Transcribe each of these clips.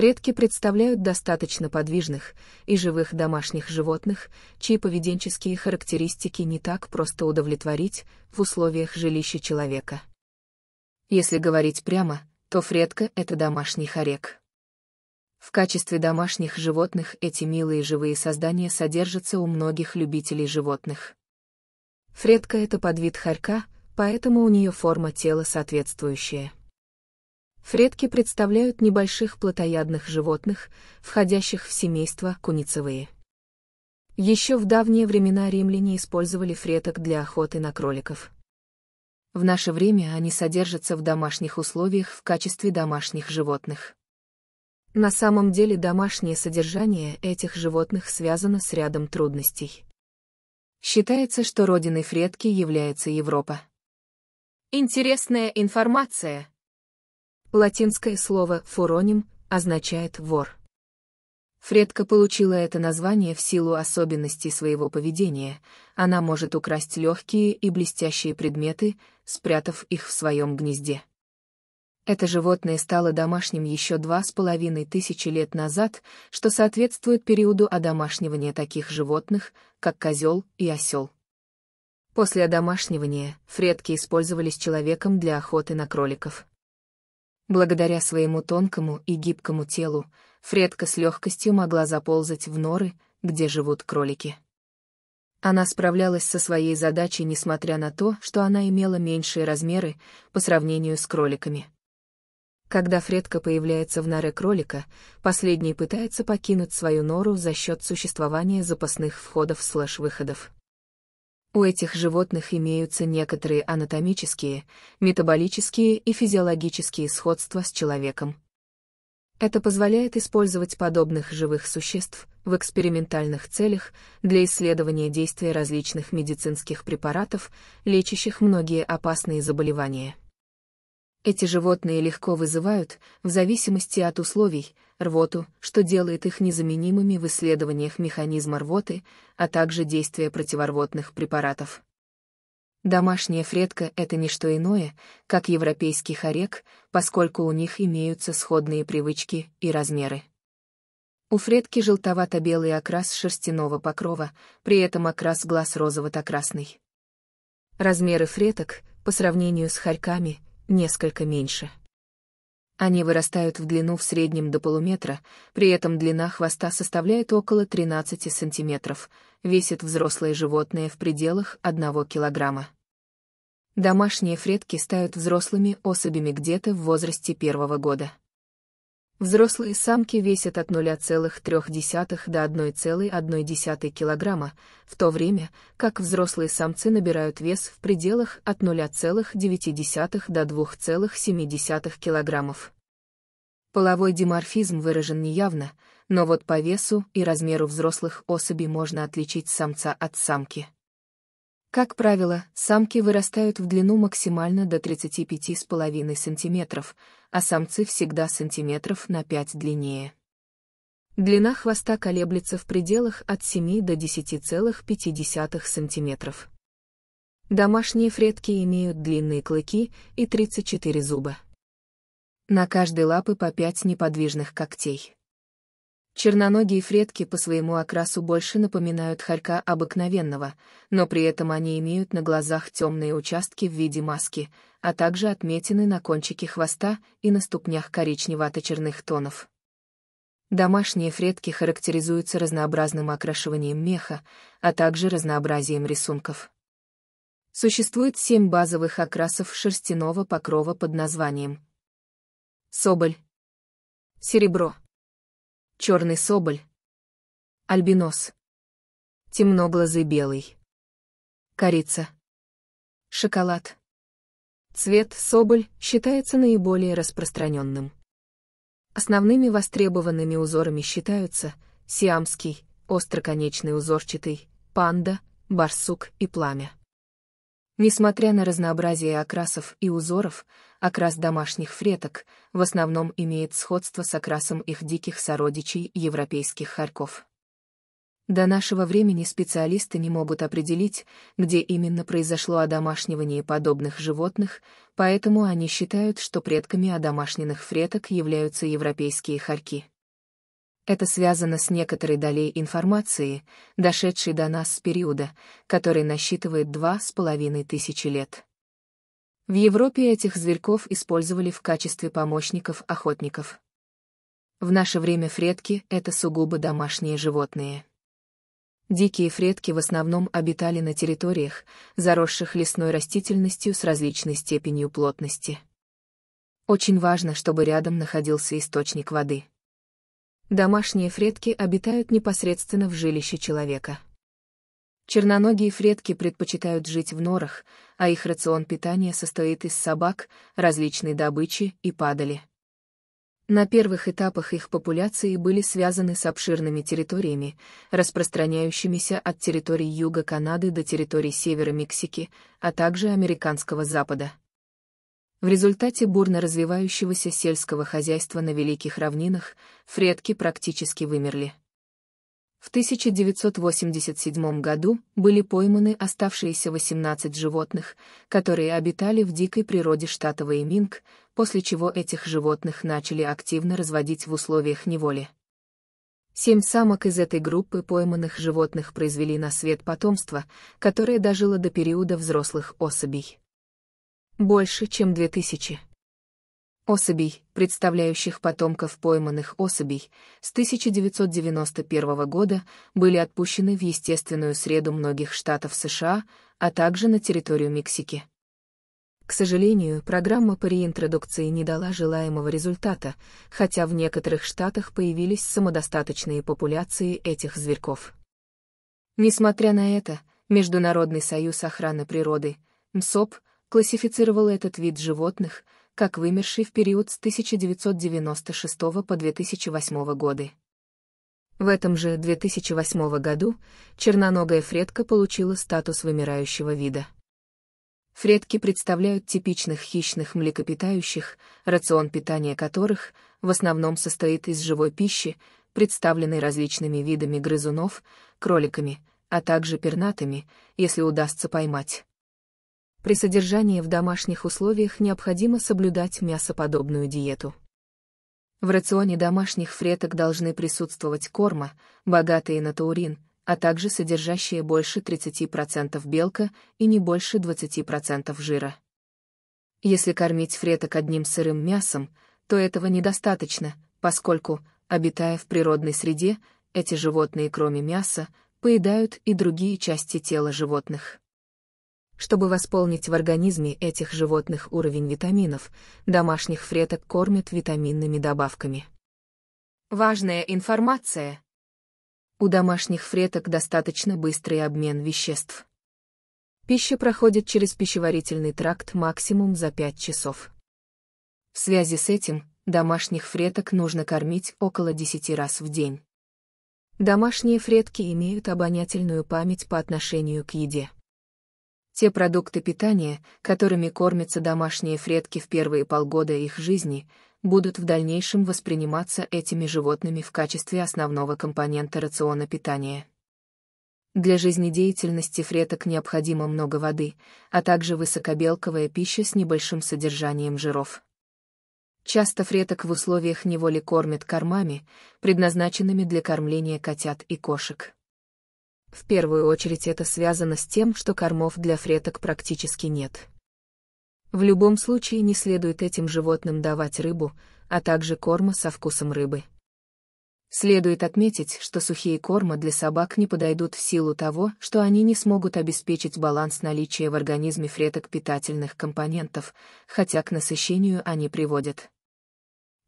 Фредки представляют достаточно подвижных и живых домашних животных, чьи поведенческие характеристики не так просто удовлетворить в условиях жилища человека. Если говорить прямо, то Фредка — это домашний хорек. В качестве домашних животных эти милые живые создания содержатся у многих любителей животных. Фредка — это подвид хорька, поэтому у нее форма тела соответствующая. Фредки представляют небольших плотоядных животных, входящих в семейство куницевые. Еще в давние времена римляне использовали фреток для охоты на кроликов. В наше время они содержатся в домашних условиях в качестве домашних животных. На самом деле домашнее содержание этих животных связано с рядом трудностей. Считается, что родиной фредки является Европа. Интересная информация. Латинское слово «фуроним» означает «вор». Фредка получила это название в силу особенностей своего поведения, она может украсть легкие и блестящие предметы, спрятав их в своем гнезде. Это животное стало домашним еще два с половиной тысячи лет назад, что соответствует периоду одомашнивания таких животных, как козел и осел. После одомашнивания фредки использовались человеком для охоты на кроликов. Благодаря своему тонкому и гибкому телу, Фредка с легкостью могла заползать в норы, где живут кролики. Она справлялась со своей задачей, несмотря на то, что она имела меньшие размеры по сравнению с кроликами. Когда Фредка появляется в норе кролика, последний пытается покинуть свою нору за счет существования запасных входов-слэш-выходов. У этих животных имеются некоторые анатомические, метаболические и физиологические сходства с человеком. Это позволяет использовать подобных живых существ в экспериментальных целях для исследования действия различных медицинских препаратов, лечащих многие опасные заболевания. Эти животные легко вызывают, в зависимости от условий, рвоту, что делает их незаменимыми в исследованиях механизма рвоты, а также действия противорвотных препаратов. Домашняя фредка — это не что иное, как европейский хорек, поскольку у них имеются сходные привычки и размеры. У фредки желтовато-белый окрас шерстяного покрова, при этом окрас глаз розовато красный Размеры фреток, по сравнению с хорьками — несколько меньше. Они вырастают в длину в среднем до полуметра, при этом длина хвоста составляет около 13 сантиметров, весит взрослые животные в пределах 1 килограмма. Домашние фредки стают взрослыми особями где-то в возрасте первого года. Взрослые самки весят от 0,3 до 1,1 килограмма, в то время как взрослые самцы набирают вес в пределах от 0,9 до 2,7 килограммов. Половой диморфизм выражен неявно, но вот по весу и размеру взрослых особей можно отличить самца от самки. Как правило, самки вырастают в длину максимально до 35,5 см, а самцы всегда сантиметров на 5 длиннее. Длина хвоста колеблется в пределах от 7 до 10,5 см. Домашние фредки имеют длинные клыки и 34 зуба. На каждой лапы по 5 неподвижных когтей. Черноногие фредки по своему окрасу больше напоминают хорька обыкновенного, но при этом они имеют на глазах темные участки в виде маски, а также отметины на кончике хвоста и на ступнях коричневато-черных тонов. Домашние фредки характеризуются разнообразным окрашиванием меха, а также разнообразием рисунков. Существует семь базовых окрасов шерстяного покрова под названием Соболь, Серебро черный соболь, альбинос, темноглазый белый, корица, шоколад. Цвет соболь считается наиболее распространенным. Основными востребованными узорами считаются сиамский, остроконечный узорчатый, панда, барсук и пламя. Несмотря на разнообразие окрасов и узоров, окрас домашних фреток в основном имеет сходство с окрасом их диких сородичей европейских хорьков. До нашего времени специалисты не могут определить, где именно произошло одомашнивание подобных животных, поэтому они считают, что предками одомашненных фреток являются европейские хорьки. Это связано с некоторой долей информации, дошедшей до нас с периода, который насчитывает два с половиной тысячи лет. В Европе этих зверьков использовали в качестве помощников-охотников. В наше время фредки — это сугубо домашние животные. Дикие фредки в основном обитали на территориях, заросших лесной растительностью с различной степенью плотности. Очень важно, чтобы рядом находился источник воды. Домашние фредки обитают непосредственно в жилище человека. Черноногие фредки предпочитают жить в норах, а их рацион питания состоит из собак, различной добычи и падали. На первых этапах их популяции были связаны с обширными территориями, распространяющимися от территорий юга Канады до территорий севера Мексики, а также американского запада. В результате бурно развивающегося сельского хозяйства на Великих Равнинах фредки практически вымерли. В 1987 году были пойманы оставшиеся 18 животных, которые обитали в дикой природе штата Вейминг, после чего этих животных начали активно разводить в условиях неволи. Семь самок из этой группы пойманных животных произвели на свет потомство, которое дожило до периода взрослых особей. Больше, чем две тысячи. Особей, представляющих потомков пойманных особей, с 1991 года были отпущены в естественную среду многих штатов США, а также на территорию Мексики. К сожалению, программа по реинтродукции не дала желаемого результата, хотя в некоторых штатах появились самодостаточные популяции этих зверьков. Несмотря на это, Международный союз охраны природы, МСОП, классифицировал этот вид животных как вымерший в период с 1996 по 2008 годы. В этом же 2008 году черноногая фредка получила статус вымирающего вида. Фредки представляют типичных хищных млекопитающих, рацион питания которых в основном состоит из живой пищи, представленной различными видами грызунов, кроликами, а также пернатыми, если удастся поймать. При содержании в домашних условиях необходимо соблюдать мясоподобную диету. В рационе домашних фреток должны присутствовать корма, богатые на таурин, а также содержащие больше 30% белка и не больше 20% жира. Если кормить фреток одним сырым мясом, то этого недостаточно, поскольку, обитая в природной среде, эти животные кроме мяса, поедают и другие части тела животных. Чтобы восполнить в организме этих животных уровень витаминов, домашних фреток кормят витаминными добавками. Важная информация. У домашних фреток достаточно быстрый обмен веществ. Пища проходит через пищеварительный тракт максимум за 5 часов. В связи с этим, домашних фреток нужно кормить около 10 раз в день. Домашние фретки имеют обонятельную память по отношению к еде. Те продукты питания, которыми кормятся домашние фредки в первые полгода их жизни, будут в дальнейшем восприниматься этими животными в качестве основного компонента рациона питания. Для жизнедеятельности фреток необходимо много воды, а также высокобелковая пища с небольшим содержанием жиров. Часто фреток в условиях неволи кормят кормами, предназначенными для кормления котят и кошек. В первую очередь это связано с тем, что кормов для фреток практически нет. В любом случае не следует этим животным давать рыбу, а также корма со вкусом рыбы. Следует отметить, что сухие корма для собак не подойдут в силу того, что они не смогут обеспечить баланс наличия в организме фреток питательных компонентов, хотя к насыщению они приводят.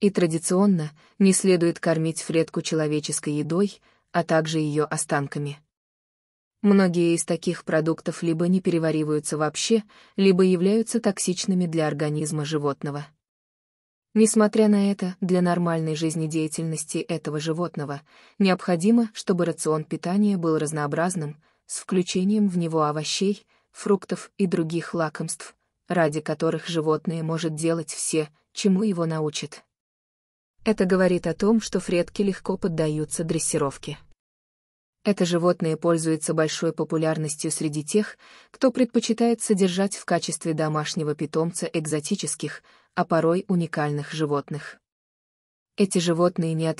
И традиционно не следует кормить фретку человеческой едой, а также ее останками. Многие из таких продуктов либо не перевариваются вообще, либо являются токсичными для организма животного. Несмотря на это, для нормальной жизнедеятельности этого животного необходимо, чтобы рацион питания был разнообразным, с включением в него овощей, фруктов и других лакомств, ради которых животное может делать все, чему его научат. Это говорит о том, что фредки легко поддаются дрессировке. Это животное пользуется большой популярностью среди тех, кто предпочитает содержать в качестве домашнего питомца экзотических, а порой уникальных животных. Эти животные не отличаются